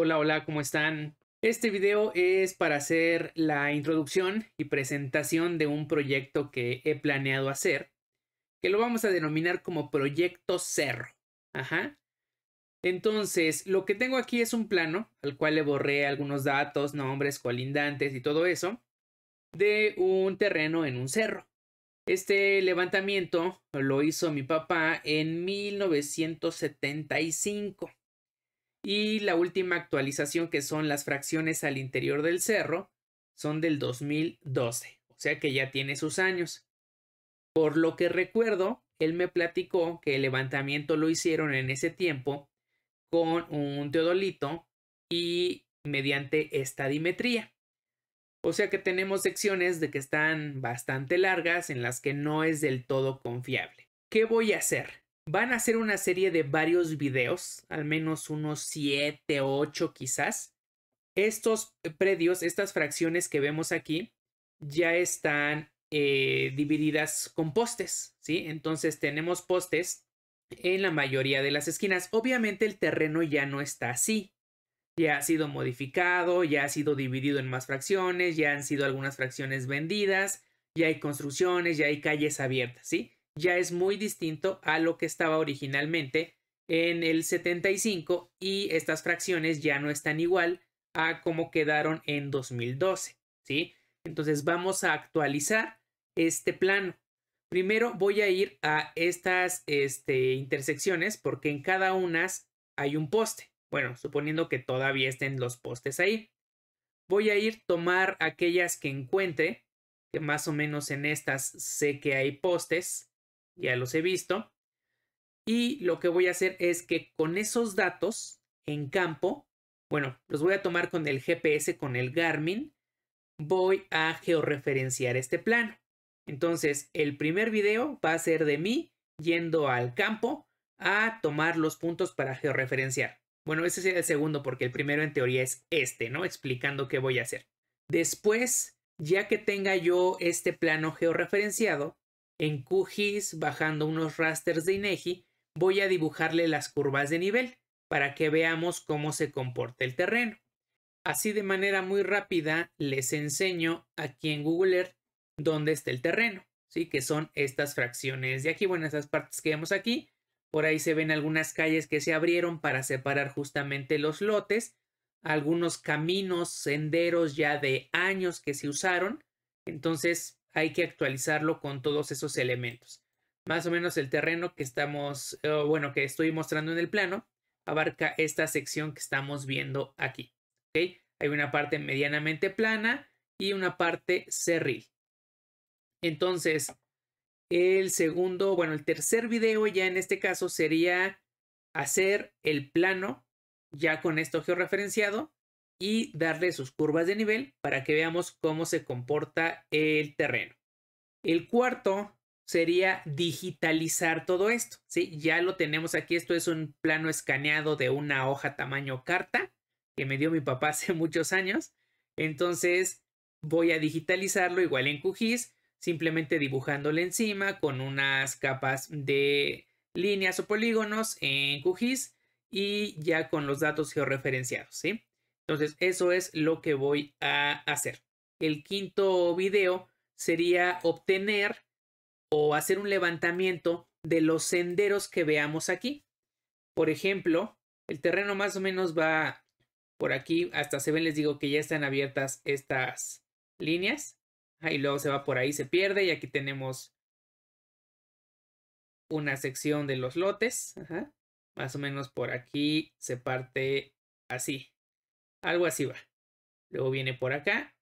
Hola, hola, ¿cómo están? Este video es para hacer la introducción y presentación de un proyecto que he planeado hacer, que lo vamos a denominar como Proyecto Cerro. Ajá. Entonces, lo que tengo aquí es un plano al cual le borré algunos datos, nombres, colindantes y todo eso, de un terreno en un cerro. Este levantamiento lo hizo mi papá en 1975. Y la última actualización que son las fracciones al interior del cerro son del 2012, o sea que ya tiene sus años. Por lo que recuerdo, él me platicó que el levantamiento lo hicieron en ese tiempo con un teodolito y mediante estadimetría. O sea que tenemos secciones de que están bastante largas en las que no es del todo confiable. ¿Qué voy a hacer? Van a hacer una serie de varios videos, al menos unos 7, 8 quizás. Estos predios, estas fracciones que vemos aquí, ya están eh, divididas con postes, ¿sí? Entonces tenemos postes en la mayoría de las esquinas. Obviamente el terreno ya no está así. Ya ha sido modificado, ya ha sido dividido en más fracciones, ya han sido algunas fracciones vendidas, ya hay construcciones, ya hay calles abiertas, ¿sí? ya es muy distinto a lo que estaba originalmente en el 75 y estas fracciones ya no están igual a como quedaron en 2012, ¿sí? Entonces vamos a actualizar este plano. Primero voy a ir a estas este, intersecciones porque en cada una hay un poste. Bueno, suponiendo que todavía estén los postes ahí. Voy a ir a tomar aquellas que encuentre, que más o menos en estas sé que hay postes ya los he visto. Y lo que voy a hacer es que con esos datos en campo, bueno, los voy a tomar con el GPS, con el Garmin, voy a georreferenciar este plano. Entonces, el primer video va a ser de mí yendo al campo a tomar los puntos para georreferenciar. Bueno, ese sería el segundo porque el primero en teoría es este, ¿no? Explicando qué voy a hacer. Después, ya que tenga yo este plano georreferenciado, en QGIS, bajando unos rasters de INEGI, voy a dibujarle las curvas de nivel para que veamos cómo se comporta el terreno. Así de manera muy rápida les enseño aquí en Google Earth dónde está el terreno, ¿sí? que son estas fracciones de aquí, bueno, esas partes que vemos aquí. Por ahí se ven algunas calles que se abrieron para separar justamente los lotes, algunos caminos, senderos ya de años que se usaron. Entonces, hay que actualizarlo con todos esos elementos. Más o menos el terreno que estamos, bueno, que estoy mostrando en el plano, abarca esta sección que estamos viendo aquí. Hay una parte medianamente plana y una parte cerril. Entonces, el segundo, bueno, el tercer video ya en este caso sería hacer el plano ya con esto georreferenciado y darle sus curvas de nivel para que veamos cómo se comporta el terreno. El cuarto sería digitalizar todo esto. ¿sí? Ya lo tenemos aquí. Esto es un plano escaneado de una hoja tamaño carta que me dio mi papá hace muchos años. Entonces voy a digitalizarlo igual en QGIS, simplemente dibujándole encima con unas capas de líneas o polígonos en QGIS y ya con los datos georreferenciados. ¿sí? Entonces, eso es lo que voy a hacer. El quinto video sería obtener o hacer un levantamiento de los senderos que veamos aquí. Por ejemplo, el terreno más o menos va por aquí. Hasta se ven, les digo que ya están abiertas estas líneas. Ahí luego se va por ahí, se pierde. Y aquí tenemos una sección de los lotes. Más o menos por aquí se parte así algo así va. Luego viene por acá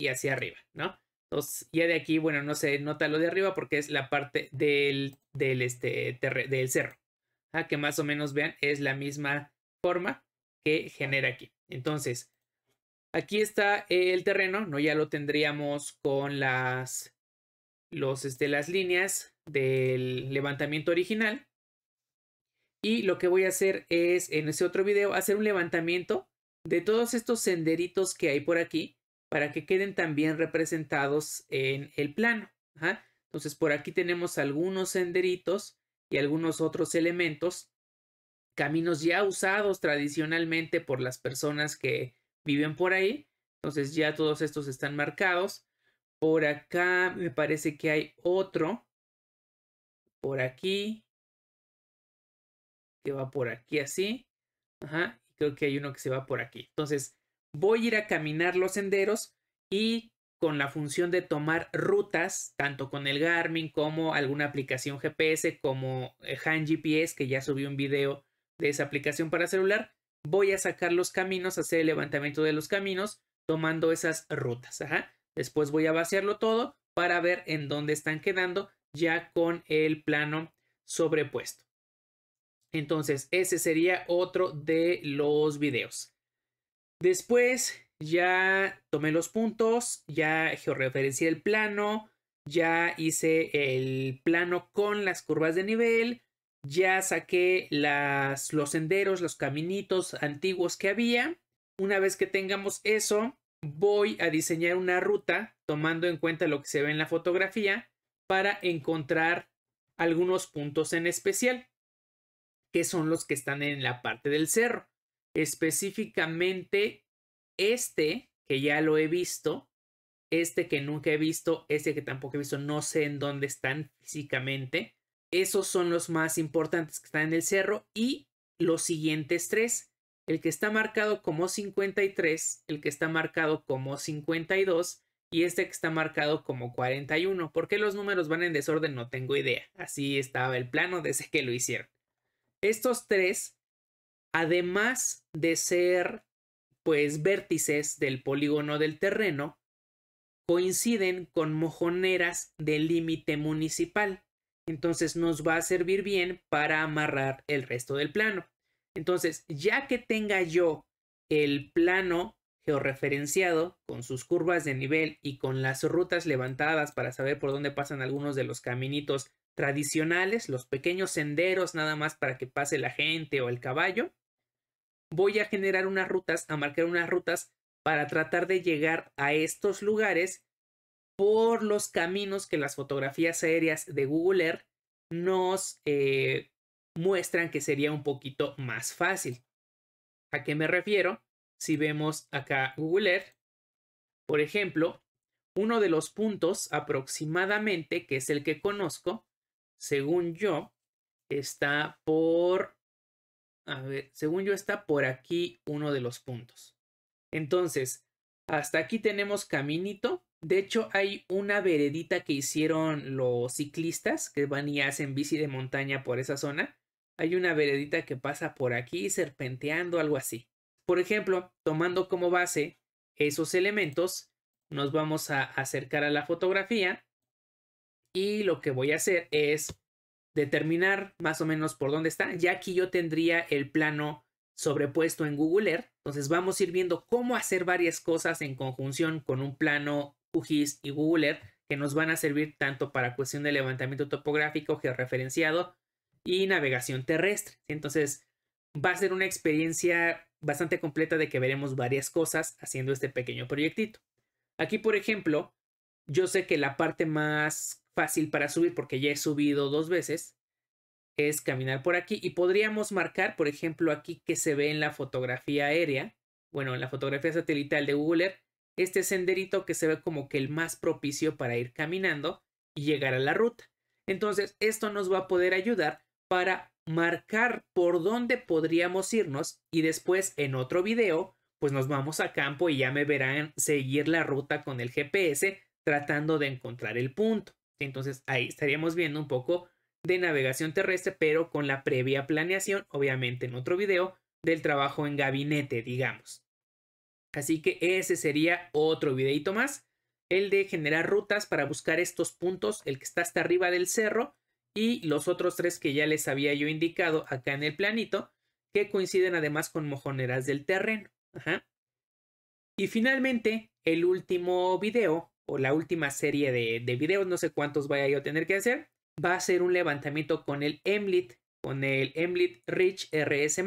y hacia arriba, ¿no? Entonces, ya de aquí, bueno, no se nota lo de arriba porque es la parte del, del, este, del cerro. a ah, Que más o menos vean, es la misma forma que genera aquí. Entonces, aquí está el terreno, ¿no? Ya lo tendríamos con las, los, este, las líneas del levantamiento original. Y lo que voy a hacer es, en ese otro video, hacer un levantamiento de todos estos senderitos que hay por aquí para que queden también representados en el plano. Entonces por aquí tenemos algunos senderitos y algunos otros elementos, caminos ya usados tradicionalmente por las personas que viven por ahí. Entonces ya todos estos están marcados. Por acá me parece que hay otro. Por aquí. Que va por aquí así. Ajá que hay uno que se va por aquí. Entonces, voy a ir a caminar los senderos y con la función de tomar rutas, tanto con el Garmin como alguna aplicación GPS, como eh, Han GPS, que ya subí un video de esa aplicación para celular, voy a sacar los caminos, hacer el levantamiento de los caminos, tomando esas rutas. Después voy a vaciarlo todo para ver en dónde están quedando ya con el plano sobrepuesto. Entonces, ese sería otro de los videos. Después ya tomé los puntos, ya georreferencié el plano, ya hice el plano con las curvas de nivel, ya saqué los senderos, los caminitos antiguos que había. Una vez que tengamos eso, voy a diseñar una ruta tomando en cuenta lo que se ve en la fotografía para encontrar algunos puntos en especial que son los que están en la parte del cerro. Específicamente este, que ya lo he visto, este que nunca he visto, este que tampoco he visto, no sé en dónde están físicamente. Esos son los más importantes que están en el cerro y los siguientes tres. El que está marcado como 53, el que está marcado como 52 y este que está marcado como 41. ¿Por qué los números van en desorden? No tengo idea. Así estaba el plano desde que lo hicieron. Estos tres, además de ser pues vértices del polígono del terreno, coinciden con mojoneras del límite municipal. Entonces nos va a servir bien para amarrar el resto del plano. Entonces, ya que tenga yo el plano georreferenciado con sus curvas de nivel y con las rutas levantadas para saber por dónde pasan algunos de los caminitos tradicionales, los pequeños senderos nada más para que pase la gente o el caballo, voy a generar unas rutas, a marcar unas rutas para tratar de llegar a estos lugares por los caminos que las fotografías aéreas de Google Earth nos eh, muestran que sería un poquito más fácil. ¿A qué me refiero? Si vemos acá Google Earth, por ejemplo, uno de los puntos aproximadamente, que es el que conozco, según yo, está por... A ver, según yo está por aquí uno de los puntos. Entonces, hasta aquí tenemos caminito. De hecho, hay una veredita que hicieron los ciclistas que van y hacen bici de montaña por esa zona. Hay una veredita que pasa por aquí serpenteando, algo así. Por ejemplo, tomando como base esos elementos, nos vamos a acercar a la fotografía y lo que voy a hacer es determinar más o menos por dónde está. Ya aquí yo tendría el plano sobrepuesto en Google Earth. Entonces vamos a ir viendo cómo hacer varias cosas en conjunción con un plano QGIS y Google Earth que nos van a servir tanto para cuestión de levantamiento topográfico, georreferenciado y navegación terrestre. Entonces va a ser una experiencia bastante completa de que veremos varias cosas haciendo este pequeño proyectito. Aquí, por ejemplo, yo sé que la parte más fácil para subir, porque ya he subido dos veces, es caminar por aquí y podríamos marcar, por ejemplo, aquí que se ve en la fotografía aérea, bueno, en la fotografía satelital de Google Earth, este senderito que se ve como que el más propicio para ir caminando y llegar a la ruta. Entonces, esto nos va a poder ayudar para marcar por dónde podríamos irnos y después en otro video, pues nos vamos a campo y ya me verán seguir la ruta con el GPS tratando de encontrar el punto. Entonces ahí estaríamos viendo un poco de navegación terrestre, pero con la previa planeación, obviamente en otro video, del trabajo en gabinete, digamos. Así que ese sería otro videito más, el de generar rutas para buscar estos puntos, el que está hasta arriba del cerro y los otros tres que ya les había yo indicado acá en el planito, que coinciden además con mojoneras del terreno. Y finalmente, el último video o la última serie de, videos, no sé cuántos vaya yo a tener que hacer, va a ser un levantamiento con el Emlit, con el Emlit Rich RS+.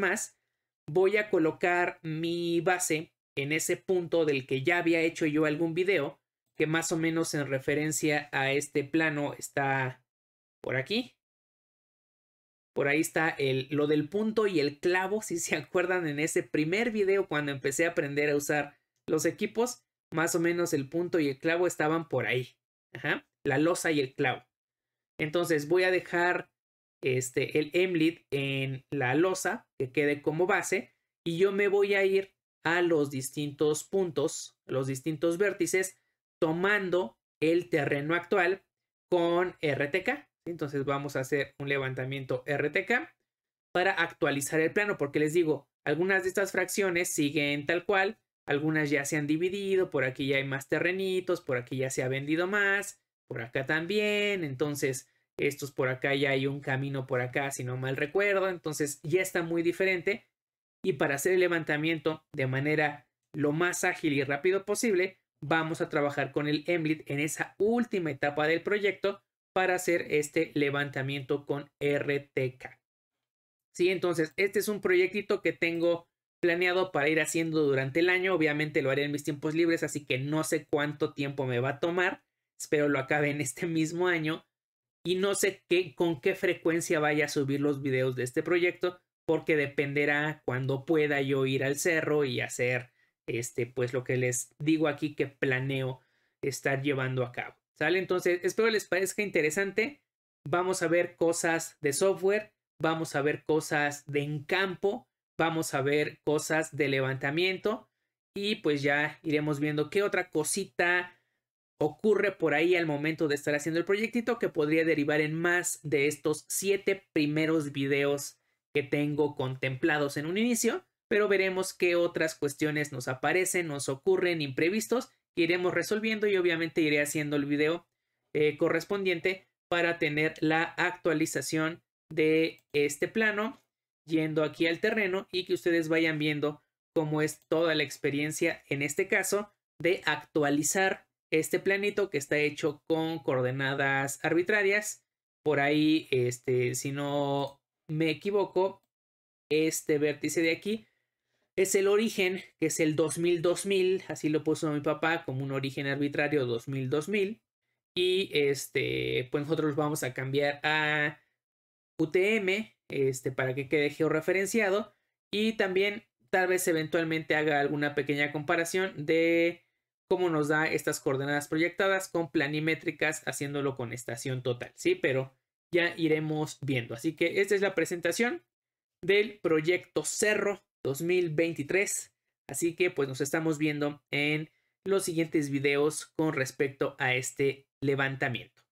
Voy a colocar mi base en ese punto del que ya había hecho yo algún video, que más o menos en referencia a este plano está por aquí. Por ahí está el, lo del punto y el clavo, si se acuerdan en ese primer video cuando empecé a aprender a usar los equipos más o menos el punto y el clavo estaban por ahí. la losa y el clavo. Entonces voy a dejar este, el emlid en la losa que quede como base y yo me voy a ir a los distintos puntos, los distintos vértices, tomando el terreno actual con RTK. Entonces vamos a hacer un levantamiento RTK para actualizar el plano, porque les digo, algunas de estas fracciones siguen tal cual, algunas ya se han dividido, por aquí ya hay más terrenitos, por aquí ya se ha vendido más, por acá también, entonces estos por acá ya hay un camino por acá, si no mal recuerdo, entonces ya está muy diferente. Y para hacer el levantamiento de manera lo más ágil y rápido posible, vamos a trabajar con el Emlit en esa última etapa del proyecto para hacer este levantamiento con RTK. Sí, entonces este es un proyectito que tengo planeado para ir haciendo durante el año. Obviamente lo haré en mis tiempos libres, así que no sé cuánto tiempo me va a tomar. Espero lo acabe en este mismo año. Y no sé qué, con qué frecuencia vaya a subir los videos de este proyecto, porque dependerá cuando pueda yo ir al cerro y hacer este, pues lo que les digo aquí que planeo estar llevando a cabo. ¿Sale? Entonces, espero les parezca interesante. Vamos a ver cosas de software, vamos a ver cosas de en campo, vamos a ver cosas de levantamiento y pues ya iremos viendo qué otra cosita ocurre por ahí al momento de estar haciendo el proyectito que podría derivar en más de estos siete primeros videos que tengo contemplados en un inicio, pero veremos qué otras cuestiones nos aparecen, nos ocurren imprevistos iremos resolviendo y obviamente iré haciendo el video eh, correspondiente para tener la actualización de este plano yendo aquí al terreno y que ustedes vayan viendo cómo es toda la experiencia, en este caso, de actualizar este planito que está hecho con coordenadas arbitrarias. Por ahí, este, si no me equivoco, este vértice de aquí es el origen, que es el 2000-2000, así lo puso mi papá como un origen arbitrario 2000-2000. Y este, pues nosotros vamos a cambiar a UTM este, para que quede georreferenciado y también tal vez eventualmente haga alguna pequeña comparación de cómo nos da estas coordenadas proyectadas con planimétricas haciéndolo con estación total, ¿sí? Pero ya iremos viendo. Así que esta es la presentación del proyecto Cerro 2023. Así que pues nos estamos viendo en los siguientes videos con respecto a este levantamiento.